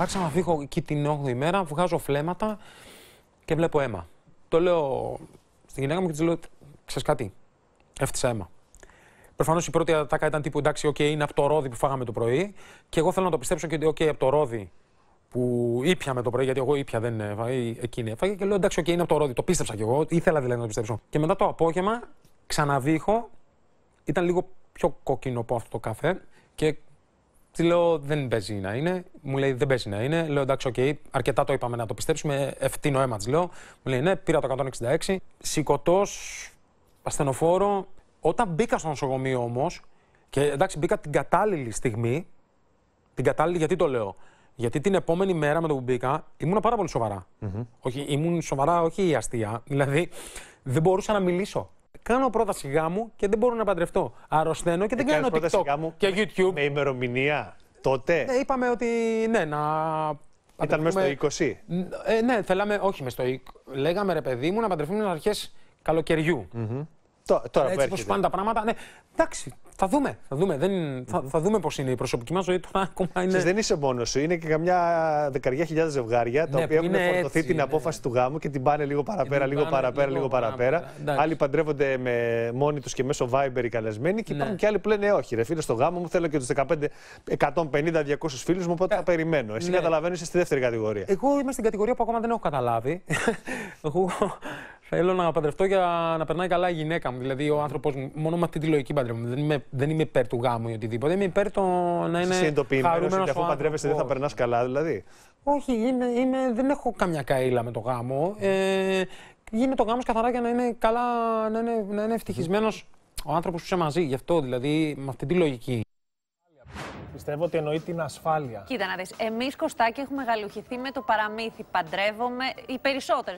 Άρχισα να φύγω εκεί την 8η μέρα, βγάζω φλέματα και βλέπω αίμα. Το λέω στην γυναίκα μου και της λέω: Ξέρεις κάτι, έφτιασα αίμα. Προφανώς η πρώτη ατάκα ήταν τύπου εντάξει, okay, είναι από το ρόδι που φάγαμε το πρωί. Και εγώ θέλω να το πιστέψω και ότι okay, από το ρόδι που με το πρωί, γιατί εγώ ήπια δεν ή εκείνη έφαγε. Και λέω εντάξει, okay, είναι από το ρόδι. Το πίστεψα κι εγώ, ήθελα δηλαδή να το πιστέψω. Και μετά το απόγευμα ξαναβήχω, ήταν λίγο πιο κόκκινο από αυτό το καφέ και λέω δεν παίζει να είναι. Μου λέει δεν παίζει να είναι. Λέω εντάξει, οκ, okay, αρκετά το είπαμε να το πιστέψουμε. Ευθύνο αίμα τη λέω. Μου λέει ναι, πήρα το 166. Σηκωτός, ασθενοφόρο. Όταν μπήκα στο νοσοκομείο όμως, και εντάξει, μπήκα την κατάλληλη στιγμή. Την κατάλληλη γιατί το λέω. Γιατί την επόμενη μέρα με το που μπήκα ήμουν πάρα πολύ σοβαρά. όχι, ήμουν σοβαρά, όχι η αστεία. Δηλαδή δεν μπορούσα να μιλήσω. Κάνω πρόταση γάμου και δεν μπορώ να παντρευτώ. Αρρωσταίνω και δεν ε, κάνω TikTok γάμου και YouTube. Με ημερομηνία τότε. Ναι, είπαμε ότι ναι, να. Ήταν μέσα στο 20. Ε, ναι, θέλαμε, όχι μέσα στο 20. Λέγαμε ρε παιδί μου να παντρευτούμε αρχές καλοκαιριού. Τώρα, τώρα Έτσι, που πάντα πράγματα. Ναι. Εντάξει, θα δούμε. Θα δούμε, δεν, θα, δούμε πώς είναι η προσωπική μας ζωή. Τώρα ακόμα είναι. Σας δεν είσαι μόνος σου. Είναι και καμιά δεκαριά χιλιάδες ζευγάρια τα ναι, οποία έχουν φορτωθεί την ναι, απόφαση ναι. του γάμου και την πάνε λίγο παραπέρα, λίγο παραπέρα, λίγο παραπέρα. Άλλοι παντρεύονται με μόνοι τους και μέσω Viber οι καλεσμένοι. Και ναι. υπάρχουν και άλλοι που λένε «Ε, Όχι, ρε φίλε, στο γάμο μου θέλω και τους 150-200 φίλους μου, οπότε ε, θα περιμένω. Εσύ καταλαβαίνεις, είσαι στη δεύτερη κατηγορία. Εγώ είμαι στην κατηγορία που ακόμα δεν έχω καταλάβει. Θέλω να παντρευτώ για να περνάει καλά η γυναίκα μου. Δηλαδή, ο άνθρωπος μου, μόνο με αυτή τη λογική παντρεύω. Δεν είμαι, δεν είμαι υπέρ του γάμου ή οτιδήποτε. Είμαι υπέρ το να είναι. Συνειδητοποιημένο ότι αφού παντρεύεσαι δεν θα περνάς καλά, δηλαδή. Όχι, είμαι, είμαι, δεν έχω καμιά καήλα με το γάμο. Ε, γίνεται το γάμος καθαρά για να είναι καλά, να είναι, να είναι ευτυχισμένος ο άνθρωπος που είσαι μαζί. Γι' αυτό δηλαδή, με αυτή τη λογική. Πιστεύω ότι εννοεί την ασφάλεια. Κοίτα να δεις. Εμείς, Κωστάκη έχουμε γαλουχηθεί με το παραμύθι. Παντρεύομαι οι περισσότεροι.